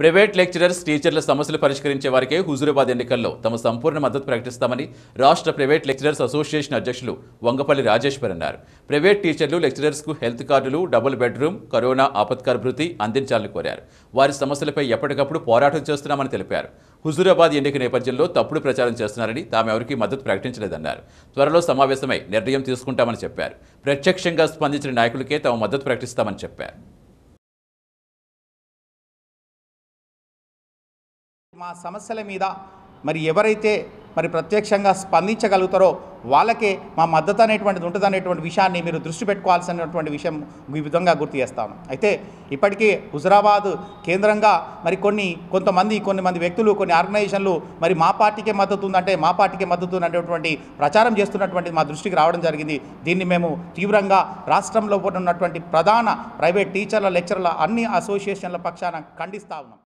private lecturers టీచర్ల సమస్యలు పరిష్కరించే వారికే హుజూరాబాద్ ఎన్నికల్లో తమ సంపూర్ణ మద్దతు ప్రకటిస్తామని రాష్ట్ర ప్రైవేట్ లెక్చరర్స్ అసోసియేషన్ అధ్యక్షులు వంగపల్లి రాజేశ్వర్ అన్నారు ప్రైవేట్ టీచర్లు లెక్చరర్స్కు హెల్త్ కార్డులు డబుల్ బెడ్రూమ్ కరోనా ఆపత్కార భృతి అందించాలని కోరారు వారి సమస్యలపై ఎప్పటికప్పుడు పోరాటం చేస్తున్నామని తెలిపారు హుజూరాబాద్ ఎన్నిక నేపథ్యంలో తప్పుడు ప్రచారం చేస్తున్నారని తాము ఎవరికీ మద్దతు ప్రకటించలేదన్నారు త్వరలో సమావేశమై నిర్ణయం తీసుకుంటామని చెప్పారు ప్రత్యక్షంగా స్పందించిన నాయకులకే తమ మద్దతు ప్రకటిస్తామని చెప్పారు మా సమస్యల మీద మరి ఎవరైతే మరి ప్రత్యక్షంగా స్పందించగలుగుతారో వాళ్ళకే మా మద్దతు అనేటువంటిది ఉంటుంది అనేటువంటి విషయాన్ని మీరు దృష్టి పెట్టుకోవాల్సినటువంటి విషయం ఈ విధంగా గుర్తు చేస్తాను అయితే ఇప్పటికీ హుజరాబాద్ కేంద్రంగా మరి కొన్ని కొంతమంది కొన్ని మంది వ్యక్తులు కొన్ని ఆర్గనైజేషన్లు మరి మా పార్టీకే మద్దతు ఉందంటే మా పార్టీకే మద్దతు అనేటువంటి ప్రచారం చేస్తున్నటువంటి మా దృష్టికి రావడం జరిగింది దీన్ని మేము తీవ్రంగా రాష్ట్రంలో ఉన్నటువంటి ప్రధాన ప్రైవేట్ టీచర్ల లెక్చర్ల అన్ని అసోసియేషన్ల పక్షాన ఖండిస్తా ఉన్నాం